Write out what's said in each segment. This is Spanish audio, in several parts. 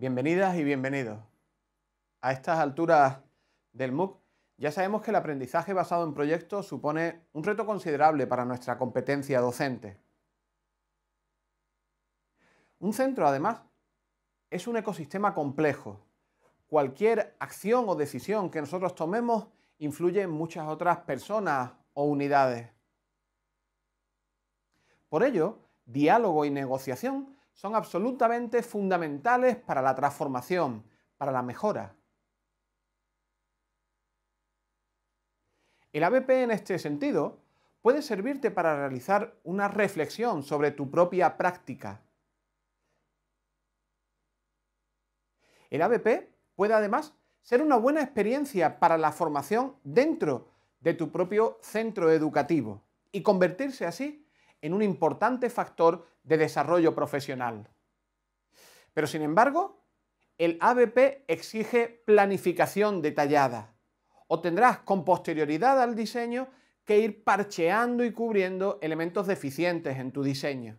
Bienvenidas y bienvenidos. A estas alturas del MOOC ya sabemos que el aprendizaje basado en proyectos supone un reto considerable para nuestra competencia docente. Un centro, además, es un ecosistema complejo. Cualquier acción o decisión que nosotros tomemos influye en muchas otras personas o unidades. Por ello, diálogo y negociación son absolutamente fundamentales para la transformación, para la mejora. El ABP en este sentido puede servirte para realizar una reflexión sobre tu propia práctica. El ABP puede además ser una buena experiencia para la formación dentro de tu propio centro educativo y convertirse así en un importante factor de desarrollo profesional. Pero sin embargo, el ABP exige planificación detallada o tendrás con posterioridad al diseño que ir parcheando y cubriendo elementos deficientes en tu diseño.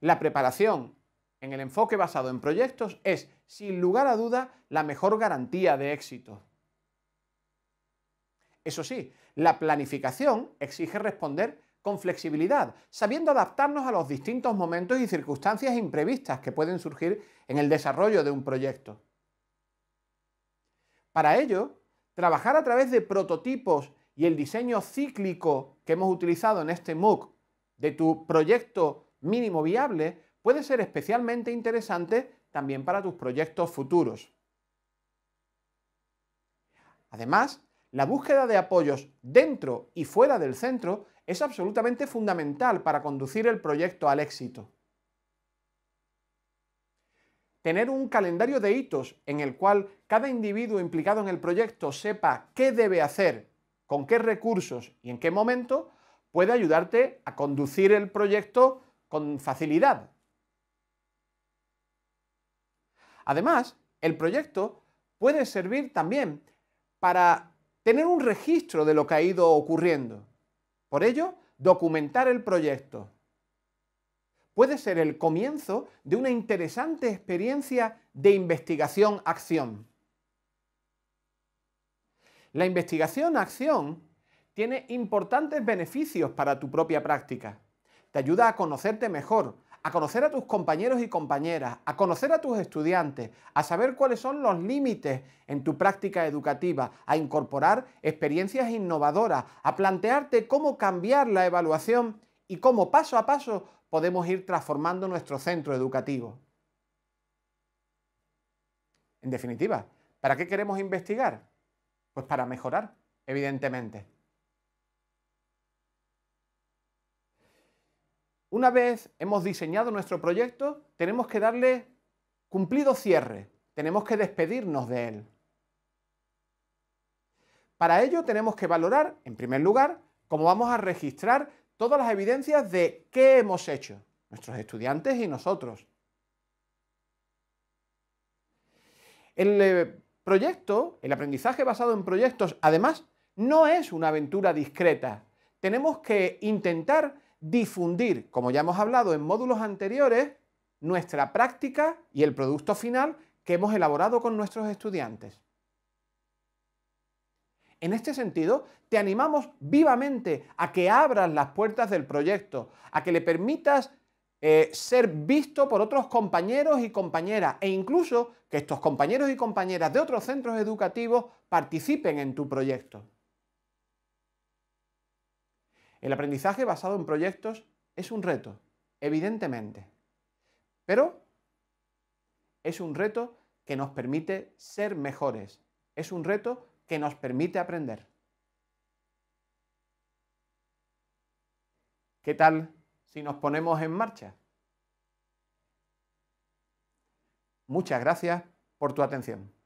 La preparación en el enfoque basado en proyectos es, sin lugar a duda, la mejor garantía de éxito. Eso sí, la planificación exige responder con flexibilidad, sabiendo adaptarnos a los distintos momentos y circunstancias imprevistas que pueden surgir en el desarrollo de un proyecto. Para ello, trabajar a través de prototipos y el diseño cíclico que hemos utilizado en este MOOC de tu proyecto mínimo viable puede ser especialmente interesante también para tus proyectos futuros. Además, la búsqueda de apoyos dentro y fuera del centro es absolutamente fundamental para conducir el proyecto al éxito. Tener un calendario de hitos en el cual cada individuo implicado en el proyecto sepa qué debe hacer, con qué recursos y en qué momento puede ayudarte a conducir el proyecto con facilidad. Además, el proyecto puede servir también para tener un registro de lo que ha ido ocurriendo. Por ello, documentar el proyecto. Puede ser el comienzo de una interesante experiencia de investigación-acción. La investigación-acción tiene importantes beneficios para tu propia práctica. Te ayuda a conocerte mejor, a conocer a tus compañeros y compañeras, a conocer a tus estudiantes, a saber cuáles son los límites en tu práctica educativa, a incorporar experiencias innovadoras, a plantearte cómo cambiar la evaluación y cómo paso a paso podemos ir transformando nuestro centro educativo. En definitiva, ¿para qué queremos investigar? Pues para mejorar, evidentemente. Una vez hemos diseñado nuestro proyecto, tenemos que darle cumplido cierre, tenemos que despedirnos de él. Para ello tenemos que valorar, en primer lugar, cómo vamos a registrar todas las evidencias de qué hemos hecho, nuestros estudiantes y nosotros. El eh, proyecto, el aprendizaje basado en proyectos, además, no es una aventura discreta. Tenemos que intentar difundir, como ya hemos hablado en módulos anteriores, nuestra práctica y el producto final que hemos elaborado con nuestros estudiantes. En este sentido, te animamos vivamente a que abras las puertas del proyecto, a que le permitas eh, ser visto por otros compañeros y compañeras e incluso que estos compañeros y compañeras de otros centros educativos participen en tu proyecto. El aprendizaje basado en proyectos es un reto, evidentemente, pero es un reto que nos permite ser mejores, es un reto que nos permite aprender. ¿Qué tal si nos ponemos en marcha? Muchas gracias por tu atención.